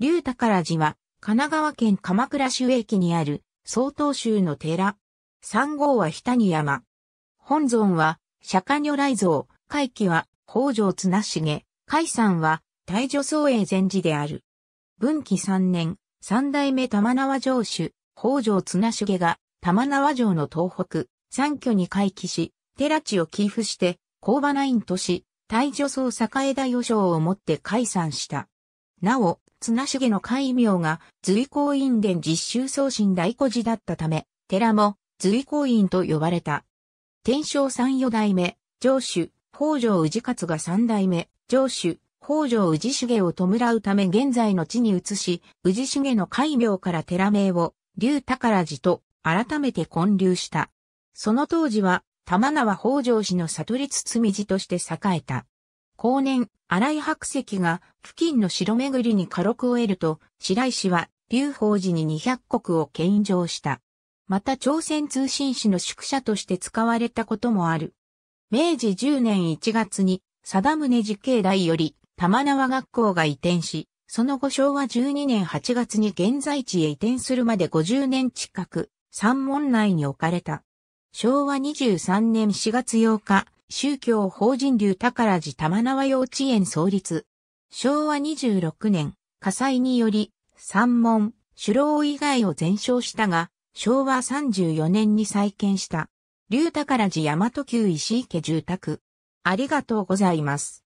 竜宝寺は、神奈川県鎌倉市駅にある、曹洞宗の寺。三号は下に山。本尊は、釈迦如来像、会期は、北条綱重、海山は、大女僧永禅寺である。文紀三年、三代目玉縄城主、北条綱重が、玉縄城の東北、三居に会期し、寺地を寄付して、工場ナインとし、大女僧栄田与将をもって解散した。なお、綱重の戒名が随行院伝実習送信大孤児だったため、寺も随行院と呼ばれた。天正三四代目、上主、北条氏勝が三代目、上主、北条氏重を弔うため現在の地に移し、氏重の戒名から寺名を、竜宝寺と改めて建立した。その当時は、玉川北条氏の悟り包み寺として栄えた。後年、荒井白石が付近の城巡りに過禄を得ると、白石は劉邦寺に200国を献上した。また朝鮮通信使の宿舎として使われたこともある。明治10年1月に、貞宗寺境内より玉縄学校が移転し、その後昭和12年8月に現在地へ移転するまで50年近く、山門内に置かれた。昭和23年4月8日、宗教法人流宝寺玉縄幼稚園創立。昭和26年、火災により、三門、首楼以外を全焼したが、昭和34年に再建した。龍宝寺大和旧石池住宅。ありがとうございます。